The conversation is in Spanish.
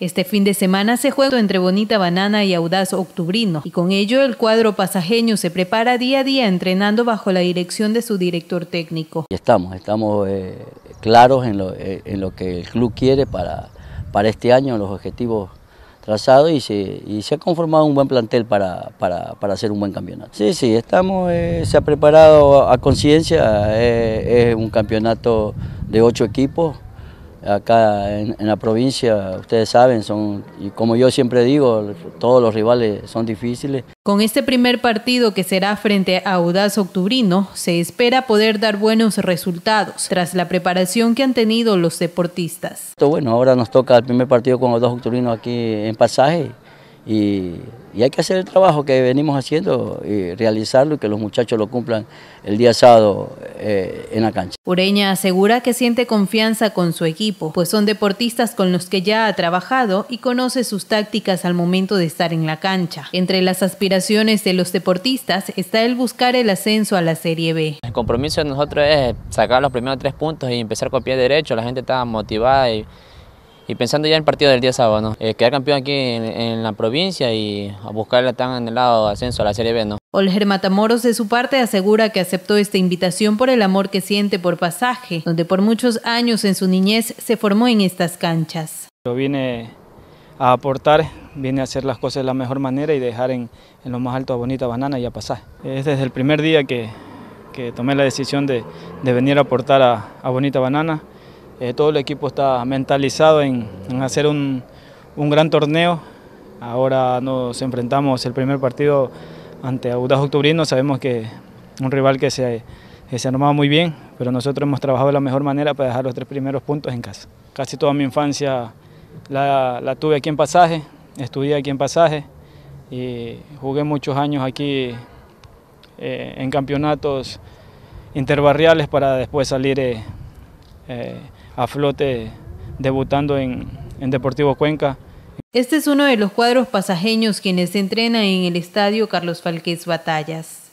Este fin de semana se juega entre Bonita Banana y Audaz Octubrino, y con ello el cuadro pasajeño se prepara día a día entrenando bajo la dirección de su director técnico. Estamos, estamos eh, claros eh, en lo, que el club quiere para, para este año, en los objetivos trazados, y se, se ha conformado un buen plantel para, para, hacer un buen campeonato. Sí, sí, estamos, eh, se ha preparado a conciencia, es un campeonato de ocho equipos, acá en, la provincia, ustedes saben, son, y como yo siempre digo, todos los rivales son difíciles. Con este primer partido que será frente a Audaz Octubrino, se espera poder dar buenos resultados tras la preparación que han tenido los deportistas. Bueno, ahora nos toca el primer partido con Audaz Octubrino aquí en pasaje y, hay que hacer el trabajo que venimos haciendo y realizarlo y que los muchachos lo cumplan el día sábado eh, en la cancha. Ureña asegura que siente confianza con su equipo, pues son deportistas con los que ya ha trabajado y conoce sus tácticas al momento de estar en la cancha. Entre las aspiraciones de los deportistas está el buscar el ascenso a la Serie B. El compromiso de nosotros es sacar los primeros tres puntos y empezar con pie derecho. La gente está motivada y y pensando ya en el partido del día sábado, eh, quedar campeón aquí en, la provincia y a buscar el tan anhelado ascenso a la Serie B, ¿no? Olger Matamoros, de su parte, asegura que aceptó esta invitación por el amor que siente por Pasaje, donde por muchos años en su niñez se formó en estas canchas. Yo vine a aportar, vine a hacer las cosas de la mejor manera y dejar en, lo más alto a Bonita Banana y a Pasaje. Es desde el primer día que, tomé la decisión de, venir a aportar a Bonita Banana. Eh, todo el equipo está mentalizado en, hacer un, un, gran torneo. Ahora nos enfrentamos el primer partido ante Audas Octubrino. Sabemos que un rival que se, se armaba muy bien, pero nosotros hemos trabajado de la mejor manera para dejar los tres primeros puntos en casa. Casi toda mi infancia la, la tuve aquí en pasaje, estudié aquí en pasaje y jugué muchos años aquí eh, en campeonatos interbarriales para después salir. Eh, eh, a flote debutando en, Deportivo Cuenca. Este es uno de los cuadros pasajeños quienes entrenan en el estadio Carlos Falqués Batallas.